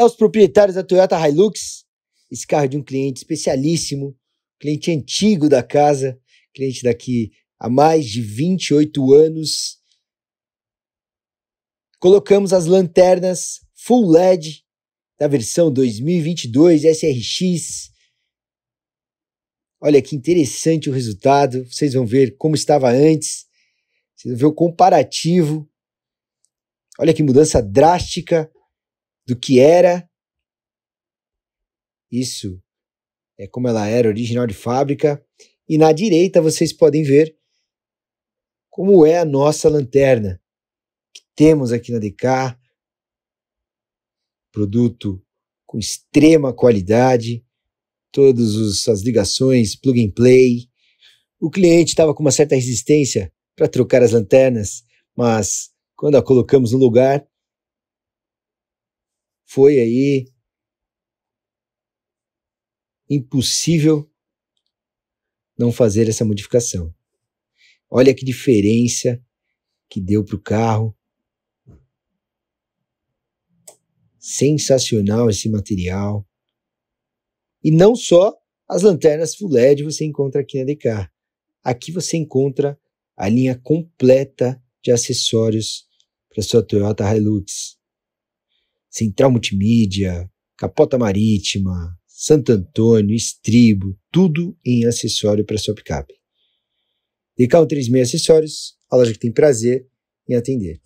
aos é proprietários da Toyota Hilux, esse carro é de um cliente especialíssimo, cliente antigo da casa, cliente daqui há mais de 28 anos. Colocamos as lanternas full LED da versão 2022 SRX. Olha que interessante o resultado. Vocês vão ver como estava antes. Vocês vão ver o comparativo. Olha que mudança drástica do que era. Isso é como ela era, original de fábrica. E na direita vocês podem ver como é a nossa lanterna que temos aqui na DK. Produto com extrema qualidade, todas as ligações, plug and play. O cliente estava com uma certa resistência para trocar as lanternas, mas quando a colocamos no lugar, foi aí impossível não fazer essa modificação. Olha que diferença que deu para o carro. Sensacional esse material. E não só as lanternas full LED você encontra aqui na DK. Aqui você encontra a linha completa de acessórios para sua Toyota Hilux. Central Multimídia, Capota Marítima, Santo Antônio, Estribo, tudo em acessório para sua picape. Decal 36 Acessórios, a loja que tem prazer em atender.